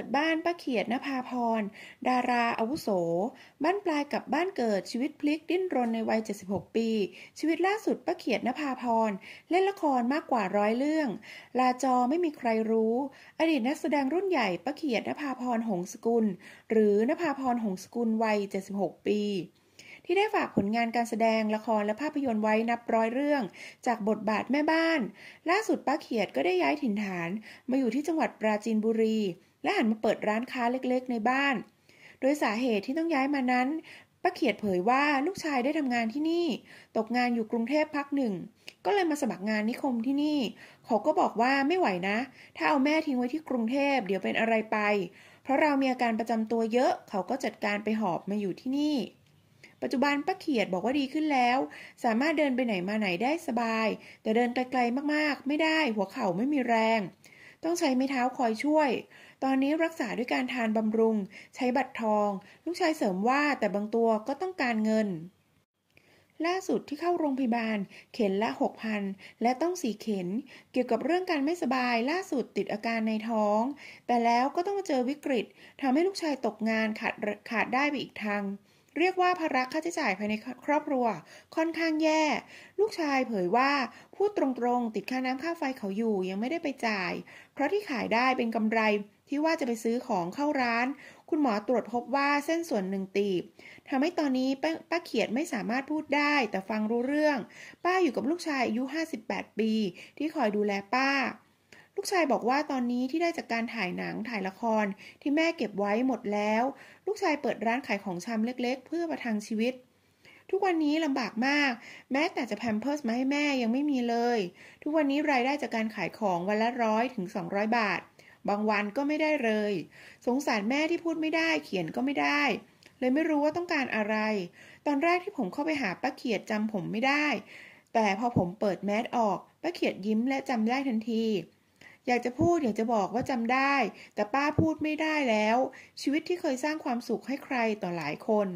ิดบ้านป้าเขียดนภาพร ดาราอาวุโสบ้านปลายกับบ้านเกิดชีวิตพลิกดิ้นรนในวัย76 ปี ชีวิตล่าสุดป้าเขียดนภาพรเล่นละครมากกว่าร้อยเรื่อง ลาจอไม่มีใครรู้ อดีตนักแสดงรุ่นใหญ่ป้าเขียดนภาพรหงสกุล หรือนภาพรหงสกุลวัย76 ปี ที่ได้ฝากผลงานการแสดงละครและภาพยนตร์ไว้นับร้อยเรื่อง จากบทบาทแม่บ้าน ล่าสุดป้าเขียดก็ได้ย้ายถิ่นฐาน มาอยู่ที่จังหวัดปราจีนบุรีและหันมาเปิดร้านค้าเล็กๆในบ้าน โดยสาเหตุที่ต้องย้ายมานั้น ป้าเขียดเผยว่าลูกชายได้ทำงานที่นี่ ตกงานอยู่กรุงเทพพักหนึ่ง ก็เลยมาสมัครงานนิคมที่นี่ เขาก็บอกว่าไม่ไหวนะ ถ้าเอาแม่ทิ้งไว้ที่กรุงเทพเดี๋ยวเป็นอะไรไป เพราะเรามีอาการประจำตัวเยอะ เขาก็จัดการไปหอบมาอยู่ที่นี่ ปัจจุบันป้าเขียดบอกว่าดีขึ้นแล้ว สามารถเดินไปไหนมาไหนได้สบาย แต่เดินไกลๆมากๆ ไม่ได้ หัวเข่าไม่มีแรงต้องใช้ไม้เท้าคอยช่วย ตอนนี้รักษาด้วยการทานบำรุง ใช้บัตรทอง ลูกชายเสริมว่าแต่บางตัวก็ต้องการเงิน ล่าสุดที่เข้าโรงพยาบาล เข็นละหกพันและต้องสีเข็น เกี่ยวกับเรื่องการไม่สบายล่าสุดติดอาการในท้อง แต่แล้วก็ต้องมาเจอวิกฤตทำให้ลูกชายตกงานขาดขาดได้ไปอีกทางเรียกว่าภาระค่าใช้จ่ายภายในครอบครัว ค่อนข้างแย่ ลูกชายเผยว่าพูดตรงๆติดค่าน้ำค่าไฟเขาอยู่ยังไม่ได้ไปจ่าย เพราะที่ขายได้เป็นกำไรที่ว่าจะไปซื้อของเข้าร้าน คุณหมอตรวจพบว่าเส้นส่วนหนึ่งตีบทำให้ตอนนี้ป้าาเขียดไม่สามารถพูดได้แต่ฟังรู้เรื่อง ป้าอยู่กับลูกชายอายุ 58 ปีที่คอยดูแลป้าลูกชายบอกว่าตอนนี้ที่ได้จากการถ่ายหนังถ่ายละครที่แม่เก็บไว้หมดแล้ว ลูกชายเปิดร้านขายของชำเล็กๆ เพื่อประทังชีวิต ทุกวันนี้ลำบากมาก แม้แต่จะแพมเพิร์สมาให้แม่ยังไม่มีเลย ทุกวันนี้รายได้จากการขายของวันละร้อยถึงสองร้อยบาท บางวันก็ไม่ได้เลย สงสารแม่ที่พูดไม่ได้ เขียนก็ไม่ได้ เลยไม่รู้ว่าต้องการอะไร ตอนแรกที่ผมเข้าไปหาป้าเขียดจำผมไม่ได้ แต่พอผมเปิดแมสออกป้าเขียดยิ้มและจำได้ทันทีอยากจะพูดอยากจะบอกว่าจำได้ แต่ป้าพูดไม่ได้แล้ว ชีวิตที่เคยสร้างความสุขให้ใครต่อหลายคน